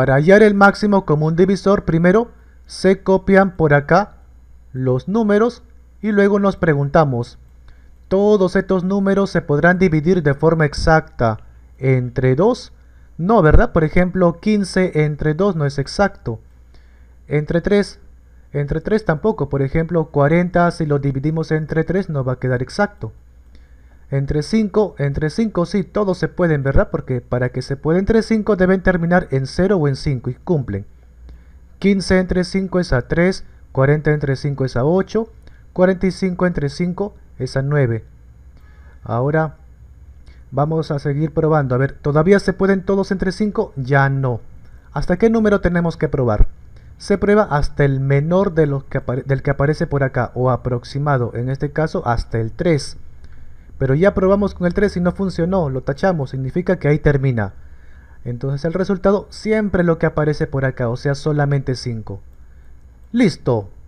Para hallar el máximo común divisor, primero se copian por acá los números y luego nos preguntamos, ¿todos estos números se podrán dividir de forma exacta entre 2? No, ¿verdad? Por ejemplo, 15 entre 2 no es exacto. Entre 3, entre 3 tampoco. Por ejemplo, 40 si lo dividimos entre 3 no va a quedar exacto. Entre 5, entre 5 sí, todos se pueden, ¿verdad? Porque para que se pueda entre 5 deben terminar en 0 o en 5 y cumplen. 15 entre 5 es a 3, 40 entre 5 es a 8, 45 entre 5 es a 9. Ahora vamos a seguir probando. A ver, ¿todavía se pueden todos entre 5? Ya no. ¿Hasta qué número tenemos que probar? Se prueba hasta el menor de los que del que aparece por acá, o aproximado, en este caso hasta el 3. Pero ya probamos con el 3 y no funcionó, lo tachamos, significa que ahí termina. Entonces el resultado siempre es lo que aparece por acá, o sea solamente 5. ¡Listo!